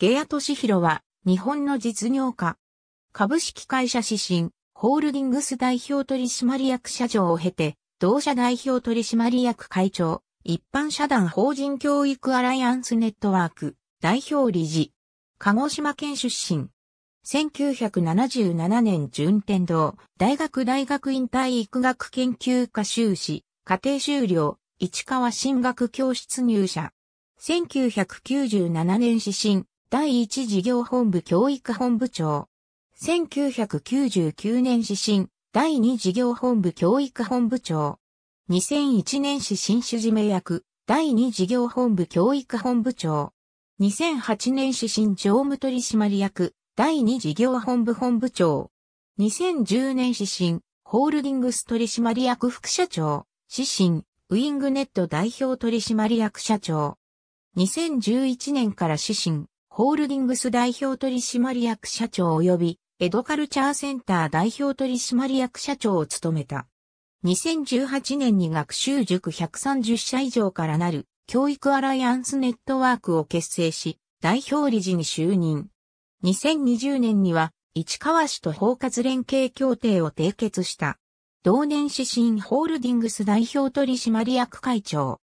ゲアトシヒロは、日本の実業家。株式会社指針、ホールディングス代表取締役社長を経て、同社代表取締役会長、一般社団法人教育アライアンスネットワーク、代表理事。鹿児島県出身。1977年順天堂、大学大学院体育学研究科修士、家庭修了、市川進学教室入社。1997年指針、第一事業本部教育本部長。1999年指針、第二事業本部教育本部長。2001年指針主事名役、第二事業本部教育本部長。2008年指針常務取締役、第二事業本部本部長。2010年指針、ホールディングス取締役副社長。指針、ウィングネット代表取締役社長。2011年から指針、ホールディングス代表取締役社長及びエドカルチャーセンター代表取締役社長を務めた。2018年に学習塾130社以上からなる教育アライアンスネットワークを結成し、代表理事に就任。2020年には市川市と包括連携協定を締結した。同年指針ホールディングス代表取締役会長。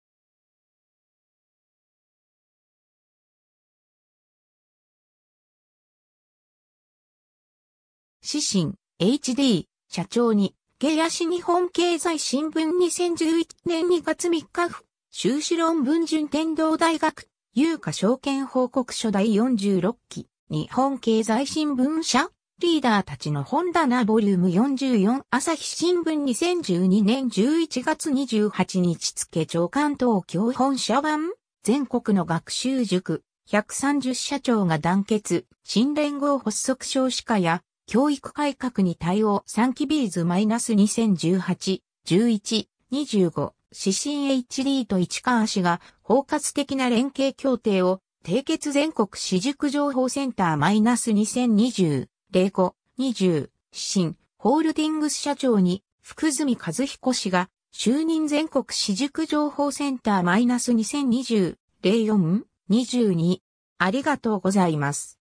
指針、HD、社長に、ゲヤシ日本経済新聞2011年2月3日府、修士論文順天堂大学、有価証券報告書第46期、日本経済新聞社、リーダーたちの本棚ボリューム44朝日新聞2012年11月28日付長官東京本社版全国の学習塾130社長が団結新連合発足少子化や教育改革に対応3期ビーズ -2018、11、25、指針 HD と市川氏が包括的な連携協定を締結全国私塾情報センター -2020-05-20 指針ホールディングス社長に福住和彦氏が就任全国私塾情報センター -2020-04-22 ありがとうございます。